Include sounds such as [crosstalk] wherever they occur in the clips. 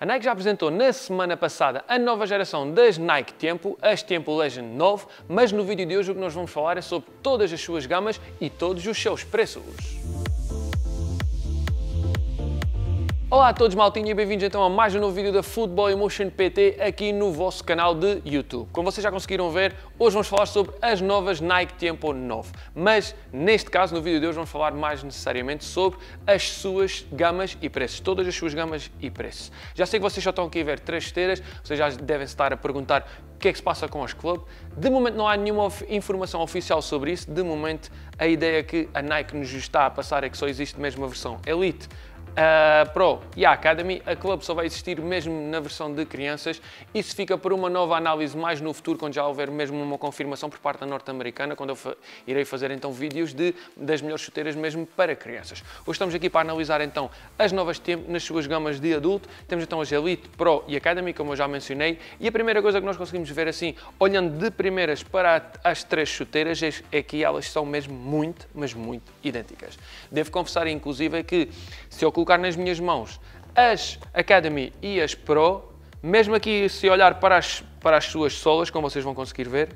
A Nike já apresentou na semana passada a nova geração das Nike Tempo, as Tempo Legend 9, mas no vídeo de hoje o que nós vamos falar é sobre todas as suas gamas e todos os seus preços. Olá a todos, maltinha, e bem-vindos então a mais um novo vídeo da Football Emotion PT aqui no vosso canal de YouTube. Como vocês já conseguiram ver, hoje vamos falar sobre as novas Nike Tempo 9. Mas, neste caso, no vídeo de hoje vamos falar mais necessariamente sobre as suas gamas e preços, todas as suas gamas e preços. Já sei que vocês só estão aqui a ver três esteiras, vocês já devem estar a perguntar o que é que se passa com os clubes. De momento não há nenhuma informação oficial sobre isso, de momento a ideia que a Nike nos está a passar é que só existe mesmo a versão Elite, uh, Pro e a Academy, a Club só vai existir mesmo na versão de crianças. Isso fica para uma nova análise mais no futuro, quando já houver mesmo uma confirmação por parte da norte-americana, quando eu fa irei fazer então vídeos de, das melhores chuteiras mesmo para crianças. Hoje estamos aqui para analisar então as novas TEM nas suas gamas de adulto. Temos então as Elite, Pro e Academy, como eu já mencionei. E a primeira coisa que nós conseguimos ver assim, olhando de primeiras para as três chuteiras, é, é que elas são mesmo muito, mas muito idênticas. Devo confessar inclusive que se eu colocar colocar nas minhas mãos as Academy e as Pro, mesmo aqui se olhar para as, para as suas solas, como vocês vão conseguir ver,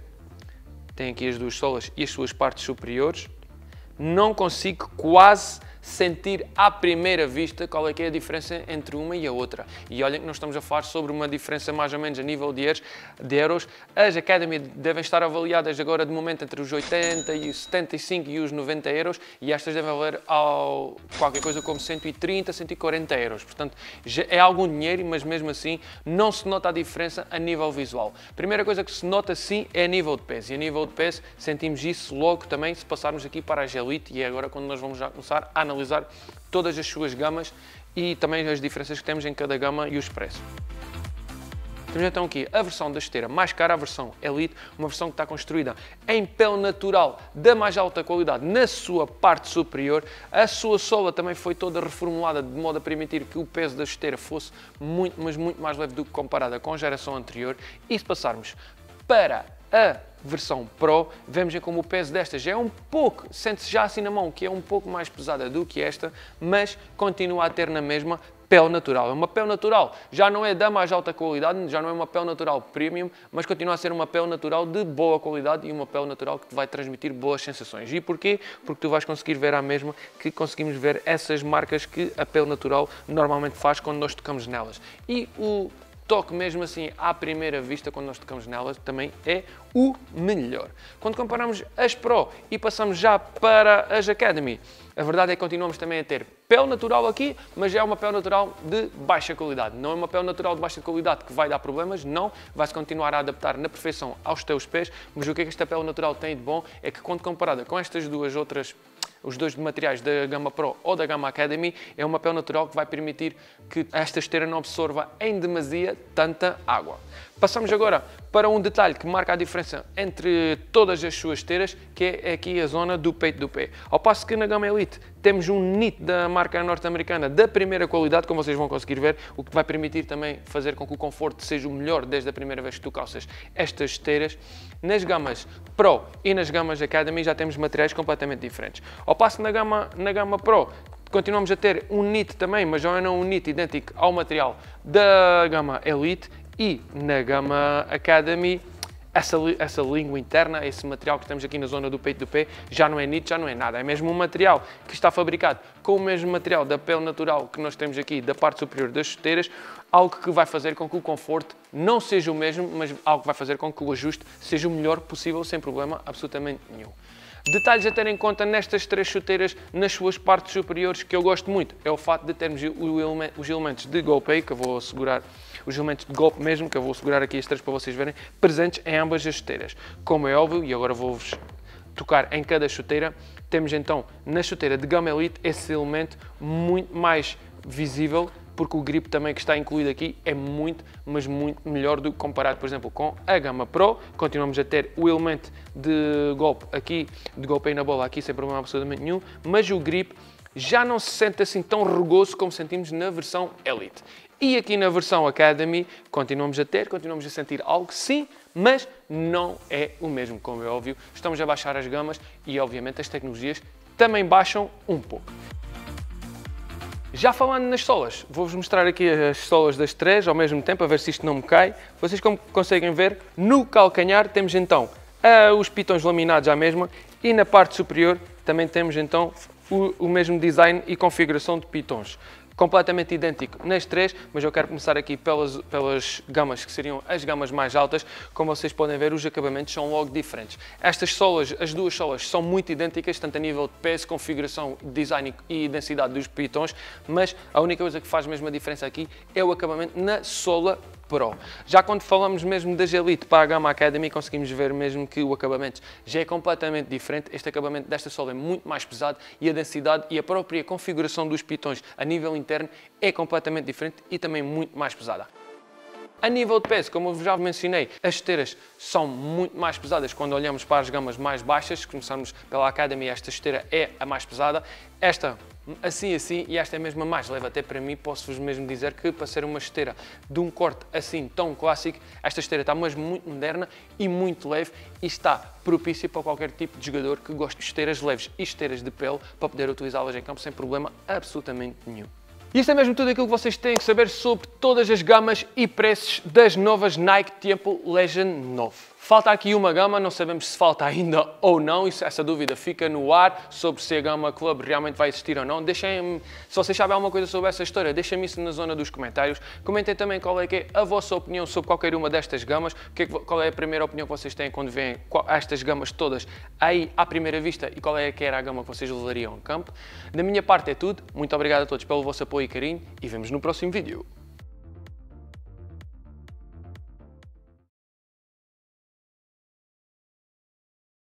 tem aqui as duas solas e as suas partes superiores, não consigo quase sentir à primeira vista qual é que é a diferença entre uma e a outra. E olhem que nós estamos a falar sobre uma diferença mais ou menos a nível de euros. As Academy devem estar avaliadas agora de momento entre os 80 e os 75 e os 90 euros e estas devem valer ao qualquer coisa como 130, 140 euros. Portanto, é algum dinheiro, mas mesmo assim não se nota a diferença a nível visual. Primeira coisa que se nota sim é a nível de peso e a nível de peso sentimos isso logo também se passarmos aqui para a Gelite e é agora quando nós vamos já começar a analisar todas as suas gamas e também as diferenças que temos em cada gama e os preços. Temos então aqui a versão da esteira mais cara, a versão Elite, uma versão que está construída em pele natural da mais alta qualidade na sua parte superior. A sua sola também foi toda reformulada de modo a permitir que o peso da esteira fosse muito, mas muito mais leve do que comparada com a geração anterior. E se passarmos para a versão Pro, vemos como o peso desta já é um pouco, sente-se já assim na mão, que é um pouco mais pesada do que esta, mas continua a ter na mesma pele natural. É uma pele natural, já não é da mais alta qualidade, já não é uma pele natural premium, mas continua a ser uma pele natural de boa qualidade e uma pele natural que te vai transmitir boas sensações. E porquê? Porque tu vais conseguir ver à mesma que conseguimos ver essas marcas que a pele natural normalmente faz quando nós tocamos nelas. E o toque mesmo assim à primeira vista, quando nós tocamos nela, também é o melhor. Quando comparamos as Pro e passamos já para as Academy, a verdade é que continuamos também a ter pele natural aqui, mas já é uma pele natural de baixa qualidade. Não é uma pele natural de baixa qualidade que vai dar problemas, não. Vai-se continuar a adaptar na perfeição aos teus pés, mas o que é que esta pele natural tem de bom é que, quando comparada com estas duas outras os dois materiais da Gama Pro ou da Gama Academy, é um papel natural que vai permitir que esta esteira não absorva em demasia tanta água. Passamos agora para um detalhe que marca a diferença entre todas as suas esteiras, que é aqui a zona do peito do pé. Ao passo que na gama Elite temos um knit da marca norte-americana da primeira qualidade, como vocês vão conseguir ver, o que vai permitir também fazer com que o conforto seja o melhor desde a primeira vez que tu calças estas esteiras. Nas gamas Pro e nas gamas Academy já temos materiais completamente diferentes. Ao passo que na gama, na gama Pro continuamos a ter um knit também, mas já não é um knit idêntico ao material da gama Elite e na Gama Academy. Essa, essa língua interna, esse material que temos aqui na zona do peito do pé, já não é nítido, já não é nada. É mesmo um material que está fabricado com o mesmo material da pele natural que nós temos aqui da parte superior das chuteiras, algo que vai fazer com que o conforto não seja o mesmo, mas algo que vai fazer com que o ajuste seja o melhor possível, sem problema absolutamente nenhum. Detalhes a ter em conta nestas três chuteiras nas suas partes superiores que eu gosto muito é o fato de termos os elementos de GoPay, que eu vou segurar os elementos de golpe mesmo, que eu vou segurar aqui as três para vocês verem, presentes em ambas as chuteiras. Como é óbvio, e agora vou-vos tocar em cada chuteira, temos então na chuteira de gama Elite esse elemento muito mais visível porque o grip também que está incluído aqui é muito, mas muito melhor do que comparado, por exemplo, com a Gama Pro. Continuamos a ter o elemento de golpe aqui, de aí na bola aqui sem problema absolutamente nenhum, mas o grip já não se sente assim tão rugoso como sentimos na versão Elite. E aqui na versão Academy continuamos a ter, continuamos a sentir algo, sim, mas não é o mesmo, como é óbvio. Estamos a baixar as gamas e, obviamente, as tecnologias também baixam um pouco. Já falando nas solas, vou-vos mostrar aqui as solas das três ao mesmo tempo, a ver se isto não me cai. Vocês como conseguem ver, no calcanhar temos então uh, os pitões laminados à mesma e na parte superior também temos então o, o mesmo design e configuração de pitons completamente idêntico nas três, mas eu quero começar aqui pelas, pelas gamas que seriam as gamas mais altas. Como vocês podem ver, os acabamentos são logo diferentes. Estas solas, as duas solas, são muito idênticas, tanto a nível de peso, configuração, design e densidade dos pitons, mas a única coisa que faz mesmo a diferença aqui é o acabamento na sola Pro. Já quando falamos mesmo da Gelite para a gama Academy, conseguimos ver mesmo que o acabamento já é completamente diferente. Este acabamento desta sola é muito mais pesado e a densidade e a própria configuração dos pitões a nível interno é completamente diferente e também muito mais pesada. A nível de peso, como eu já mencionei, as esteiras são muito mais pesadas quando olhamos para as gamas mais baixas. Começamos pela Academy, esta esteira é a mais pesada. Esta assim assim e esta é mesmo a mais leve até para mim posso-vos mesmo dizer que para ser uma esteira de um corte assim tão clássico esta esteira está mesmo muito moderna e muito leve e está propícia para qualquer tipo de jogador que goste de esteiras leves e esteiras de pele para poder utilizá-las em campo sem problema absolutamente nenhum. Isto é mesmo tudo aquilo que vocês têm que saber sobre todas as gamas e preços das novas Nike Tempo Legend 9. Falta aqui uma gama, não sabemos se falta ainda [laughs] ou não, isso, essa dúvida fica no ar sobre se a Gama Club realmente vai existir ou não. Deixem-me, se vocês sabem alguma coisa sobre essa história, deixem-me isso na zona dos comentários. Comentem também qual é, é a vossa opinião sobre qualquer uma destas gamas, que é, qual é a primeira opinião que vocês têm quando veem estas gamas todas aí à primeira vista e qual é que era a gama que vocês levariam a campo. Da minha parte é tudo, muito obrigado a todos pelo vosso apoio e carinho e vemos no próximo vídeo.